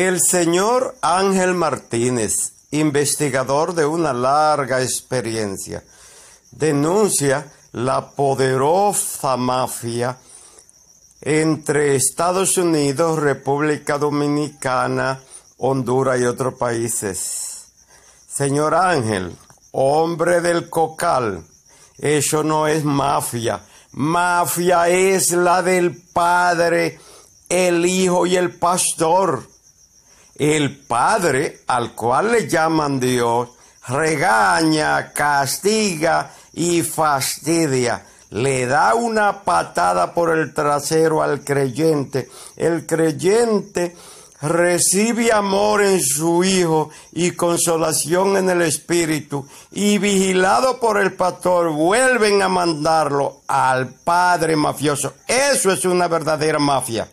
El señor Ángel Martínez, investigador de una larga experiencia, denuncia la poderosa mafia entre Estados Unidos, República Dominicana, Honduras y otros países. Señor Ángel, hombre del cocal, eso no es mafia. Mafia es la del Padre, el Hijo y el Pastor. El Padre, al cual le llaman Dios, regaña, castiga y fastidia. Le da una patada por el trasero al creyente. El creyente recibe amor en su Hijo y consolación en el Espíritu, y vigilado por el pastor, vuelven a mandarlo al Padre mafioso. Eso es una verdadera mafia.